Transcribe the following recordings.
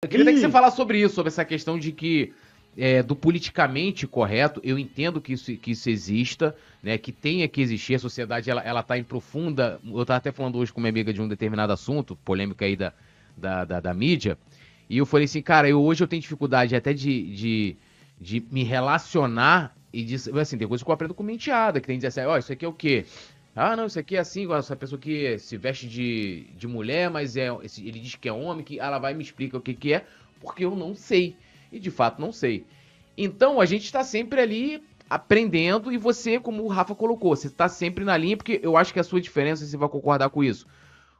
Eu queria até que você falasse sobre isso, sobre essa questão de que é, do politicamente correto, eu entendo que isso, que isso exista, né, que tenha que existir, a sociedade ela, ela tá em profunda, eu tava até falando hoje com minha amiga de um determinado assunto, polêmica aí da, da, da, da mídia, e eu falei assim, cara, eu, hoje eu tenho dificuldade até de, de, de me relacionar e de, assim, tem coisa que eu aprendo com menteada, que tem que dizer assim, ó, oh, isso aqui é o quê? Ah, não, isso aqui é assim, essa pessoa que se veste de, de mulher, mas é ele diz que é homem, que ela vai e me explica o que, que é, porque eu não sei. E de fato não sei. Então a gente está sempre ali aprendendo e você, como o Rafa colocou, você está sempre na linha, porque eu acho que é a sua diferença, você vai concordar com isso.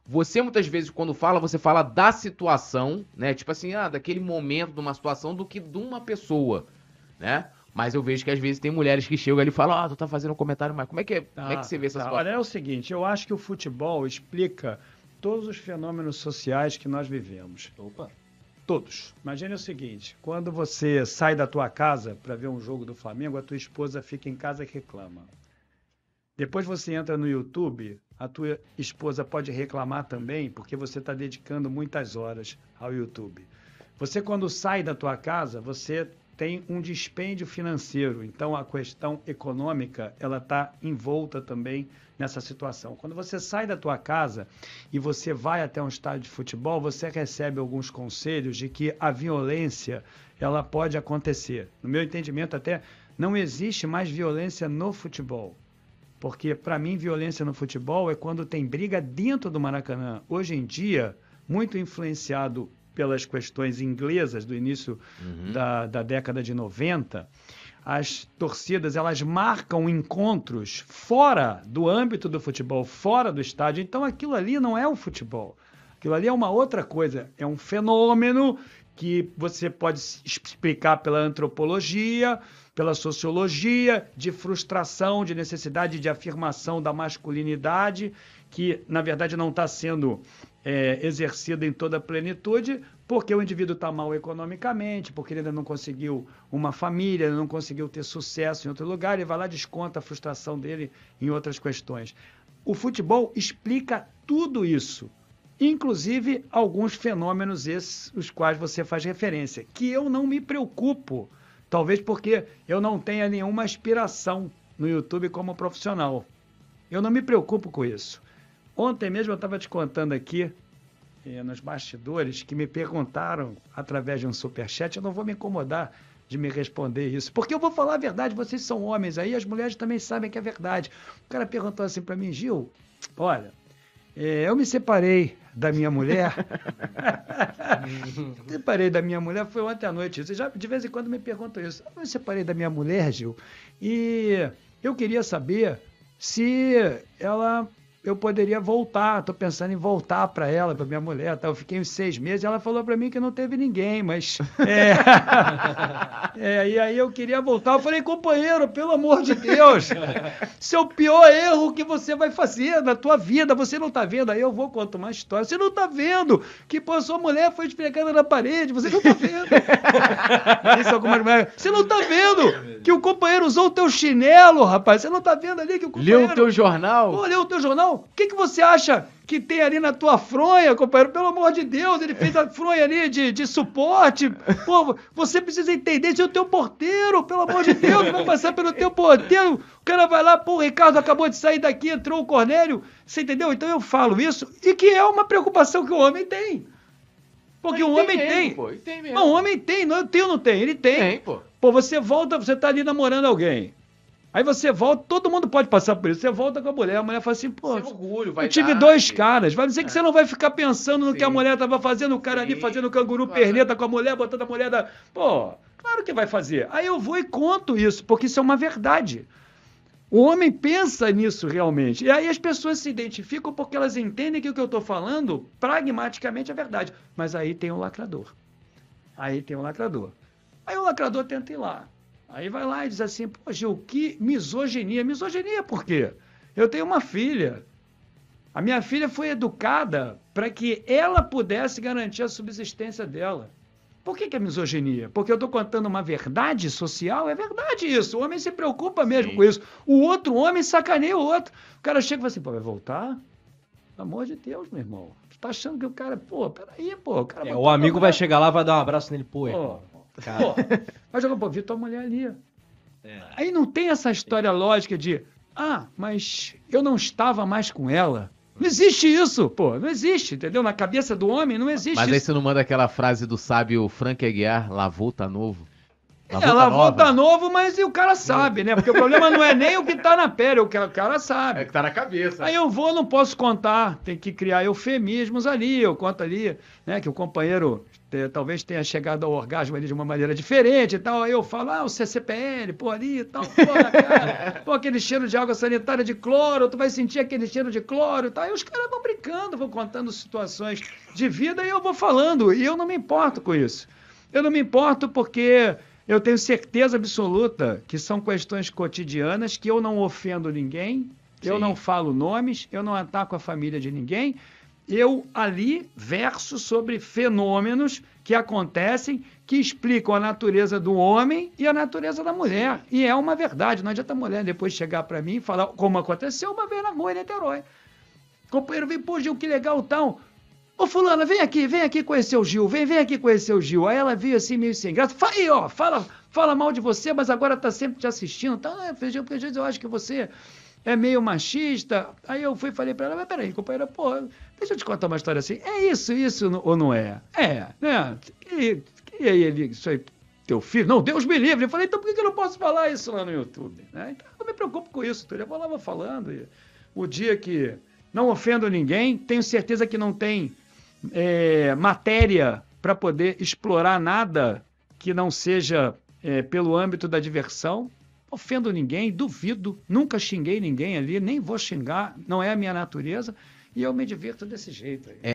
Você muitas vezes, quando fala, você fala da situação, né? Tipo assim, ah, daquele momento, de uma situação, do que de uma pessoa, né? Mas eu vejo que às vezes tem mulheres que chegam ali e falam: Ah, tu tá fazendo um comentário, mas como é que, é? como é que ah, você vê essas tá. situação? Olha, é o seguinte: eu acho que o futebol explica todos os fenômenos sociais que nós vivemos. Opa! Todos. Imagine o seguinte: quando você sai da tua casa para ver um jogo do Flamengo, a tua esposa fica em casa e reclama. Depois você entra no YouTube, a tua esposa pode reclamar também, porque você está dedicando muitas horas ao YouTube. Você, quando sai da tua casa, você tem um dispêndio financeiro. Então, a questão econômica ela está envolta também nessa situação. Quando você sai da tua casa e você vai até um estádio de futebol, você recebe alguns conselhos de que a violência ela pode acontecer. No meu entendimento, até não existe mais violência no futebol. Porque, para mim, violência no futebol é quando tem briga dentro do Maracanã. Hoje em dia, muito influenciado pelas questões inglesas do início uhum. da, da década de 90, as torcidas elas marcam encontros fora do âmbito do futebol, fora do estádio. Então aquilo ali não é o futebol. Aquilo ali é uma outra coisa, é um fenômeno que você pode explicar pela antropologia, pela sociologia, de frustração, de necessidade de afirmação da masculinidade que, na verdade, não está sendo é, exercida em toda a plenitude, porque o indivíduo está mal economicamente, porque ele ainda não conseguiu uma família, não conseguiu ter sucesso em outro lugar, ele vai lá e desconta a frustração dele em outras questões. O futebol explica tudo isso, inclusive alguns fenômenos esses os quais você faz referência, que eu não me preocupo, talvez porque eu não tenha nenhuma aspiração no YouTube como profissional. Eu não me preocupo com isso. Ontem mesmo eu estava te contando aqui, eh, nos bastidores, que me perguntaram através de um superchat. Eu não vou me incomodar de me responder isso, porque eu vou falar a verdade. Vocês são homens aí, as mulheres também sabem que é verdade. O cara perguntou assim para mim, Gil, olha, eh, eu me separei da minha mulher. separei da minha mulher, foi ontem à noite. Você já de vez em quando me perguntam isso. Eu me separei da minha mulher, Gil, e eu queria saber se ela eu poderia voltar, estou pensando em voltar para ela, para minha mulher. Tá? Eu fiquei uns seis meses, ela falou para mim que não teve ninguém, mas. É... é, e aí eu queria voltar. Eu falei, companheiro, pelo amor de Deus, seu é pior erro que você vai fazer na tua vida, você não está vendo. Aí eu vou contar uma história. Você não está vendo que pô, sua mulher foi esfregada na parede, você não está vendo. Isso algumas Você não está vendo que o companheiro usou o teu chinelo, rapaz. Você não está vendo ali que o companheiro. Leu o teu jornal? Pô, leu o teu jornal? O que, que você acha que tem ali na tua fronha, companheiro? Pelo amor de Deus, ele fez a fronha ali de, de suporte. Pô, você precisa entender, isso é o teu porteiro, pelo amor de Deus, vai passar pelo teu porteiro. O cara vai lá, pô, o Ricardo acabou de sair daqui, entrou o Cornélio. Você entendeu? Então eu falo isso, e que é uma preocupação que o homem tem. Porque o homem tem. tem. Pô, tem mesmo. Não, o homem tem, não, eu tenho, não tem, ele tem. Tem, pô. Pô, você volta, você tá ali namorando alguém. Aí você volta, todo mundo pode passar por isso. Você volta com a mulher, a mulher fala assim, pô, é orgulho, eu tive dar, dois né? caras. Vai dizer que você é. não vai ficar pensando no Sim. que a mulher tava fazendo, o cara Sim. ali fazendo canguru claro. perneta com a mulher, botando a mulher da. Pô, claro que vai fazer. Aí eu vou e conto isso, porque isso é uma verdade. O homem pensa nisso realmente. E aí as pessoas se identificam porque elas entendem que o que eu estou falando pragmaticamente é verdade. Mas aí tem o lacrador. Aí tem o lacrador. Aí o lacrador tenta ir lá. Aí vai lá e diz assim, pô, Gil, que misoginia. Misoginia por quê? Eu tenho uma filha. A minha filha foi educada para que ela pudesse garantir a subsistência dela. Por que, que é misoginia? Porque eu estou contando uma verdade social? É verdade isso. O homem se preocupa mesmo Sim. com isso. O outro homem sacaneia o outro. O cara chega e fala assim, pô, vai voltar? Pelo amor de Deus, meu irmão. Tu tá achando que o cara, pô, peraí, pô. O, cara é, o amigo vai chegar lá, vai dar um abraço nele, pô. pô Cara. Pô, vai jogar, pô, vi tua mulher ali. É. Aí não tem essa história lógica de, ah, mas eu não estava mais com ela. Não existe isso, pô. Não existe, entendeu? Na cabeça do homem não existe Mas isso. aí você não manda aquela frase do sábio Frank Aguiar, lavou, tá novo. Na é, ela volta, volta novo, mas o cara sabe, né? Porque o problema não é nem o que tá na pele, é o que é, o cara sabe. É que tá na cabeça. Aí eu vou, não posso contar, tem que criar eufemismos ali, eu conto ali, né? Que o companheiro te, eh, talvez tenha chegado ao orgasmo ali de uma maneira diferente e tal. Aí eu falo, ah, o CCPL, pô, ali e tal, pô, cara. pô, aquele cheiro de água sanitária de cloro, tu vai sentir aquele cheiro de cloro e tal. Aí os caras vão brincando, vão contando situações de vida e eu vou falando. E eu não me importo com isso. Eu não me importo porque eu tenho certeza absoluta que são questões cotidianas que eu não ofendo ninguém, Sim. eu não falo nomes, eu não ataco a família de ninguém. Eu ali verso sobre fenômenos que acontecem que explicam a natureza do homem e a natureza da mulher. E é uma verdade. Não adianta a mulher depois chegar para mim e falar como aconteceu uma vez na rua em Niterói. O companheiro vem, pô, Gil, que legal tal. Ô fulana, vem aqui, vem aqui conhecer o Gil, vem, vem aqui conhecer o Gil. Aí ela veio assim, meio sem graça. Fala, aí, ó, fala, fala mal de você, mas agora tá sempre te assistindo. Tá, ah, porque às vezes eu acho que você é meio machista. Aí eu fui e falei para ela, mas peraí, companheira, pô, deixa eu te contar uma história assim. É isso, isso ou não é? É, né? E, e aí ele, isso aí, teu filho? Não, Deus me livre. Eu falei, então por que eu não posso falar isso lá no YouTube? Né? Então eu me preocupo com isso, tudo. Eu vou lá vou falando. E, o dia que não ofendo ninguém, tenho certeza que não tem é, matéria para poder explorar nada que não seja é, pelo âmbito da diversão. Ofendo ninguém, duvido, nunca xinguei ninguém ali, nem vou xingar, não é a minha natureza, e eu me divirto desse jeito. Aí. É.